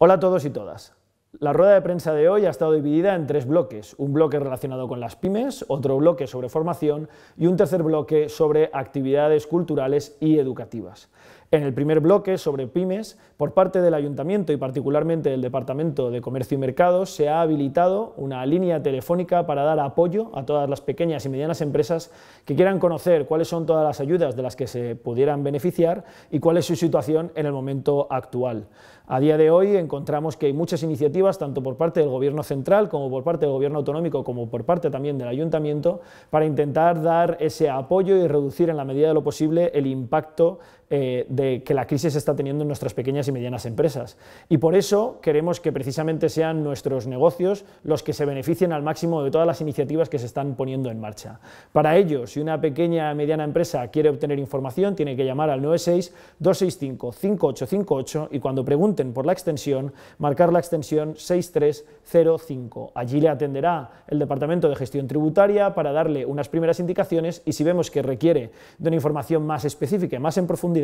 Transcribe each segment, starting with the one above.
Hola a todos y todas. La rueda de prensa de hoy ha estado dividida en tres bloques. Un bloque relacionado con las pymes, otro bloque sobre formación y un tercer bloque sobre actividades culturales y educativas. En el primer bloque, sobre pymes, por parte del Ayuntamiento y particularmente del Departamento de Comercio y Mercados, se ha habilitado una línea telefónica para dar apoyo a todas las pequeñas y medianas empresas que quieran conocer cuáles son todas las ayudas de las que se pudieran beneficiar y cuál es su situación en el momento actual. A día de hoy encontramos que hay muchas iniciativas, tanto por parte del Gobierno central como por parte del Gobierno autonómico, como por parte también del Ayuntamiento, para intentar dar ese apoyo y reducir en la medida de lo posible el impacto eh, de que la crisis está teniendo en nuestras pequeñas y medianas empresas. Y por eso queremos que precisamente sean nuestros negocios los que se beneficien al máximo de todas las iniciativas que se están poniendo en marcha. Para ello, si una pequeña y mediana empresa quiere obtener información, tiene que llamar al 96-265-5858 y cuando pregunten por la extensión, marcar la extensión 6305. Allí le atenderá el Departamento de Gestión Tributaria para darle unas primeras indicaciones y si vemos que requiere de una información más específica, más en profundidad,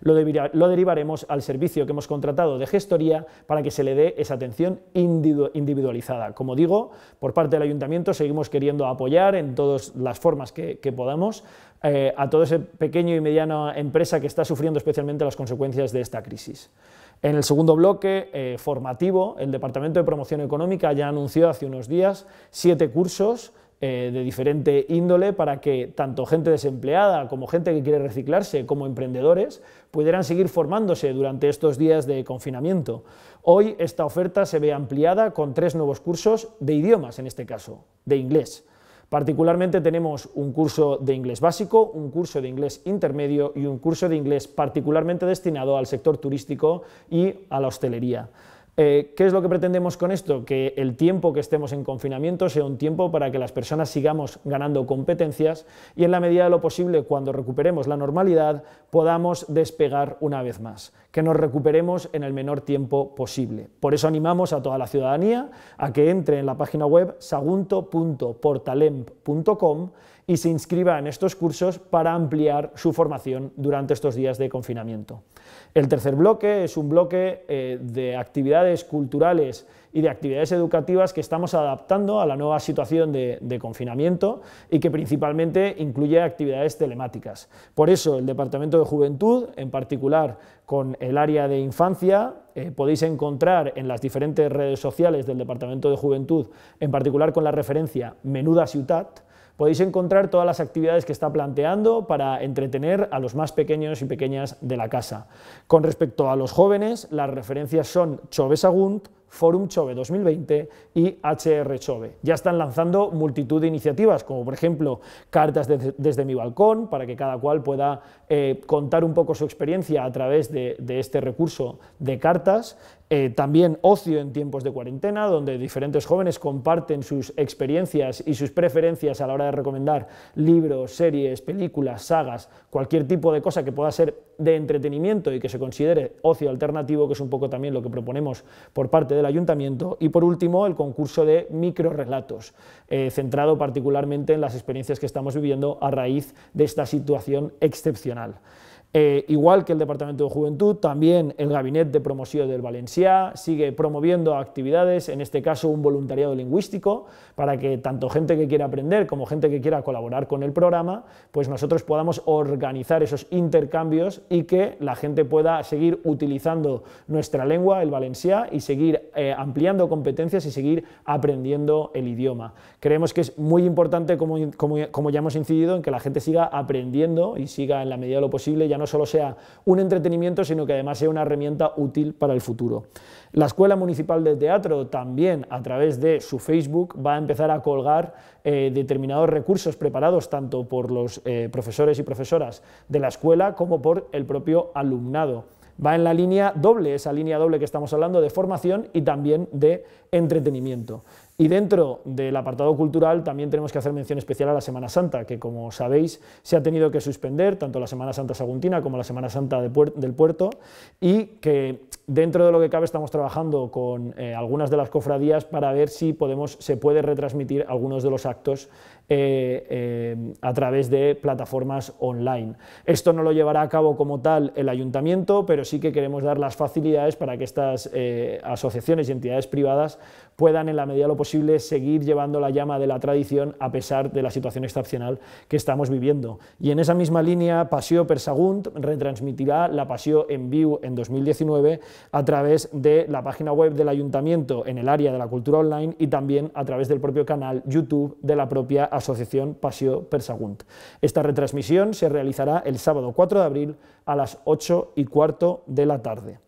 lo, derivaremos al servicio que hemos contratado de gestoría para que se le dé esa atención individualizada. Como digo, por parte del ayuntamiento seguimos queriendo apoyar en todas las formas que, podamos eh, a toda esa pequeña y mediana empresa que está sufriendo especialmente las consecuencias de esta crisis. En el segundo bloque eh, formativo, el Departamento de Promoción Económica ya anunció hace unos días siete cursos eh, de diferente índole para que tanto gente desempleada como gente que quiere reciclarse como emprendedores pudieran seguir formándose durante estos días de confinamiento. Hoy esta oferta se ve ampliada con tres nuevos cursos de idiomas, en este caso, de inglés. Particularmente tenemos un curso de inglés básico, un curso de inglés intermedio y un curso de inglés particularmente destinado al sector turístico y a la hostelería. Eh, ¿Qué es lo que pretendemos con esto? Que el tiempo que estemos en confinamiento sea un tiempo para que las personas sigamos ganando competencias y en la medida de lo posible, cuando recuperemos la normalidad, podamos despegar una vez más, que nos recuperemos en el menor tiempo posible. Por eso animamos a toda la ciudadanía a que entre en la página web sagunto.portalemp.com y se inscriba en estos cursos para ampliar su formación durante estos días de confinamiento. El tercer bloque es un bloque eh, de actividades culturales y de actividades educativas que estamos adaptando a la nueva situación de, confinamiento y que principalmente incluye actividades telemáticas. Por eso el Departamento de Juventud, en particular con el área de infancia, eh, podéis encontrar en las diferentes redes sociales del Departamento de Juventud, en particular con la referencia Menuda Ciutat, podéis encontrar todas las actividades que está planteando para entretener a los más pequeños y pequeñas de la casa. Con respecto a los jóvenes, las referencias son Chove Agunt, Forum Chove 2020 y HR Chove. Ya están lanzando multitud de iniciativas, como por ejemplo cartas desde mi balcón, para que cada cual pueda eh, contar un poco su experiencia a través de, este recurso de cartas. Eh, también ocio en tiempos de cuarentena, donde diferentes jóvenes comparten sus experiencias y sus preferencias a la hora de recomendar libros, series, películas, sagas, cualquier tipo de cosa que pueda ser de entretenimiento y que se considere ocio alternativo, que es un poco también lo que proponemos por parte de del ayuntamiento. Y por último, el concurso de microrelatos, eh, centrado particularmente en las experiencias que estamos viviendo a raíz de esta situación excepcional. Eh, igual que el Departamento de Juventud, también el Gabinete de Promoción del Valencià sigue promoviendo actividades, en este caso un voluntariado lingüístico, para que tanto gente que quiera aprender como gente que quiera colaborar con el programa, pues nosotros podamos organizar esos intercambios y que la gente pueda seguir utilizando nuestra lengua, el valencià, y seguir eh, ampliando competencias y seguir aprendiendo el idioma. Creemos que es muy importante, como, ya hemos incidido, en que la gente siga aprendiendo y siga en la medida de lo posible no solo sea un entretenimiento, sino que además sea una herramienta útil para el futuro. La Escuela Municipal de Teatro también, a través de su Facebook, va a empezar a colgar eh, determinados recursos preparados tanto por los eh, profesores y profesoras de la escuela como por el propio alumnado. Va en la línea doble, esa línea doble que estamos hablando de formación y también de entretenimiento. Y dentro del apartado cultural también tenemos que hacer mención especial a la Semana Santa, que como sabéis se ha tenido que suspender tanto la Semana Santa Saguntina como la Semana Santa del Puerto y que dentro de lo que cabe estamos trabajando con eh, algunas de las cofradías para ver si podemos, se puede retransmitir algunos de los actos eh, eh, a través de plataformas online. Esto no lo llevará a cabo como tal el ayuntamiento, pero sí que queremos dar las facilidades para que estas asociaciones y entidades privadas puedan en la medida de lo posible seguir llevando la llama de la tradición a pesar de la situación excepcional que estamos viviendo. Y en esa misma línea, Paseo Persagunt retransmitirá la Paseo en vivo en 2019 a través de la página web del Ayuntamiento en el área de la cultura online y también a través del propio canal YouTube de la propia Asociación Paseo per Esta retransmisión se realizará el sábado 4 de abril a las 8 y cuarto de la tarde.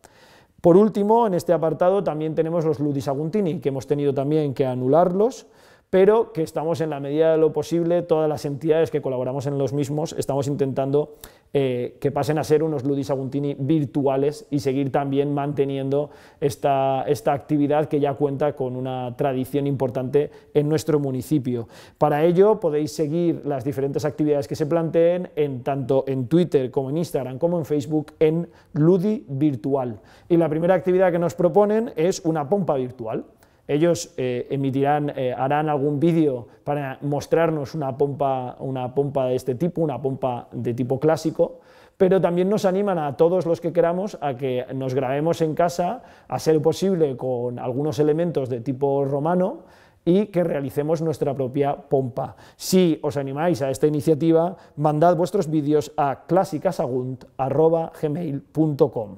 Por último, en este apartado también tenemos los Ludis Aguntini, que hemos tenido también que anularlos pero que estamos en la medida de lo posible, todas las entidades que colaboramos en los mismos, estamos intentando eh, que pasen a ser unos Ludis Aguntini virtuales y seguir también manteniendo esta, esta actividad que ya cuenta con una tradición importante en nuestro municipio. Para ello podéis seguir las diferentes actividades que se planteen en tanto en Twitter como en Instagram como en Facebook en Ludi Virtual. Y la primera actividad que nos proponen es una pompa virtual. Ellos eh, emitirán, eh, harán algún vídeo para mostrarnos una pompa, una pompa de este tipo, una pompa de tipo clásico, pero también nos animan a todos los que queramos a que nos grabemos en casa, a ser posible con algunos elementos de tipo romano, y que realicemos nuestra propia pompa. Si os animáis a esta iniciativa, mandad vuestros vídeos a clásicasagunt.com.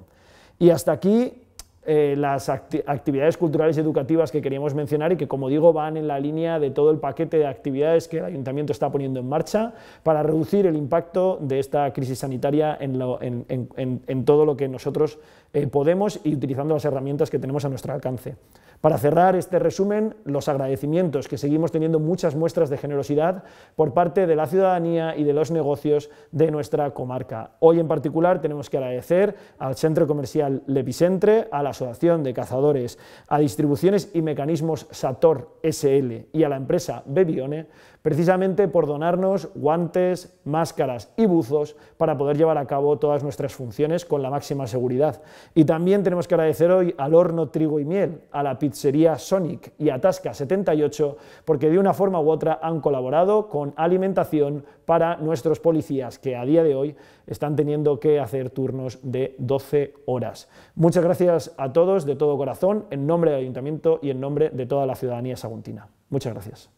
Y hasta aquí eh, las actividades culturales y educativas que queríamos mencionar y que, como digo, van en la línea de todo el paquete de actividades que el ayuntamiento está poniendo en marcha para reducir el impacto de esta crisis sanitaria en, todo lo que nosotros eh, podemos y utilizando las herramientas que tenemos a nuestro alcance. Para cerrar este resumen, los agradecimientos, que seguimos teniendo muchas muestras de generosidad por parte de la ciudadanía y de los negocios de nuestra comarca. Hoy en particular tenemos que agradecer al Centro Comercial Lepicentre, a la Asociación de Cazadores, a Distribuciones y Mecanismos Sator SL y a la empresa Bebione, precisamente por donarnos guantes, máscaras y buzos para poder llevar a cabo todas nuestras funciones con la máxima seguridad. Y también tenemos que agradecer hoy al horno Trigo y Miel, a la pizzería Sonic y a Tasca78, porque de una forma u otra han colaborado con alimentación para nuestros policías que a día de hoy están teniendo que hacer turnos de 12 horas. Muchas gracias a a todos de todo corazón, en nombre del Ayuntamiento y en nombre de toda la ciudadanía saguntina. Muchas gracias.